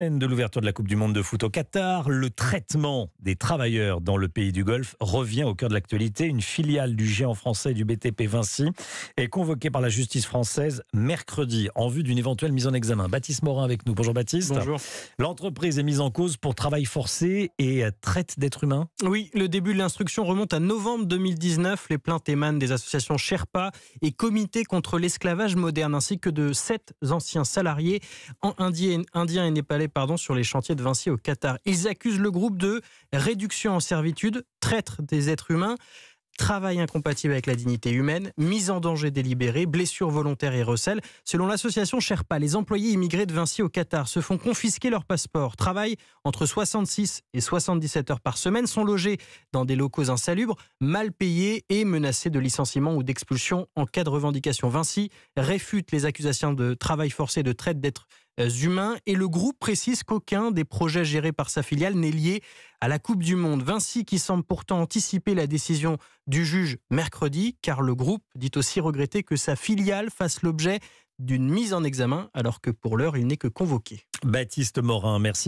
de l'ouverture de la Coupe du Monde de foot au Qatar, le traitement des travailleurs dans le pays du Golfe revient au cœur de l'actualité. Une filiale du géant français du BTP Vinci est convoquée par la justice française mercredi en vue d'une éventuelle mise en examen. Baptiste Morin avec nous. Bonjour Baptiste. Bonjour. L'entreprise est mise en cause pour travail forcé et traite d'êtres humains. Oui, le début de l'instruction remonte à novembre 2019. Les plaintes émanent des associations Sherpa et Comité contre l'esclavage moderne ainsi que de sept anciens salariés indiens et népalais pardon, sur les chantiers de Vinci au Qatar. Ils accusent le groupe de réduction en servitude, traître des êtres humains, travail incompatible avec la dignité humaine, mise en danger délibérée, blessures volontaires et recel. Selon l'association Sherpa, les employés immigrés de Vinci au Qatar se font confisquer leurs passeports, travaillent entre 66 et 77 heures par semaine, sont logés dans des locaux insalubres, mal payés et menacés de licenciement ou d'expulsion en cas de revendication. Vinci réfute les accusations de travail forcé, de traite d'êtres euh, humains et le groupe précise qu'aucun des projets gérés par sa filiale n'est lié à la Coupe du Monde. Vinci qui semble pourtant anticiper la décision du juge mercredi car le groupe dit aussi regretter que sa filiale fasse l'objet d'une mise en examen alors que pour l'heure il n'est que convoqué. Baptiste Morin, merci.